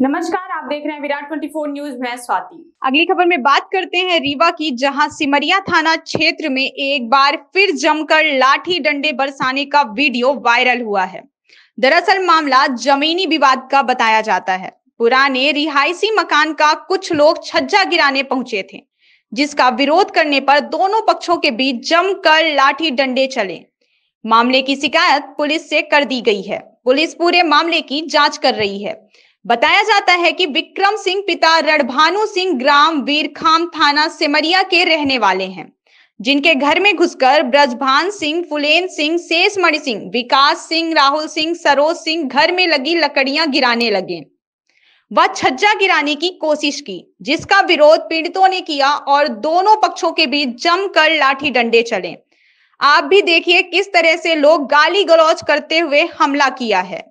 नमस्कार आप देख रहे हैं विराट 24 न्यूज मैं स्वाति अगली खबर में बात करते हैं रीवा की जहां सिमरिया थाना क्षेत्र में एक बार फिर जमकर लाठी डंडे बरसाने का वीडियो वायरल हुआ है दरअसल मामला जमीनी विवाद का बताया जाता है पुराने रिहायशी मकान का कुछ लोग छज्जा गिराने पहुंचे थे जिसका विरोध करने पर दोनों पक्षों के बीच जमकर लाठी डंडे चले मामले की शिकायत पुलिस से कर दी गई है पुलिस पूरे मामले की जांच कर रही है बताया जाता है कि विक्रम सिंह पिता रणभानु सिंह ग्राम वीरखाम थाना सिमरिया के रहने वाले हैं जिनके घर में घुसकर ब्रजभान सिंह फुलेन सिंह शेषमणि सिंह विकास सिंह राहुल सिंह सरोज सिंह घर में लगी लकड़ियां गिराने लगे वह छज्जा गिराने की कोशिश की जिसका विरोध पीड़ितों ने किया और दोनों पक्षों के बीच जमकर लाठी डंडे चले आप भी देखिए किस तरह से लोग गाली गलौज करते हुए हमला किया है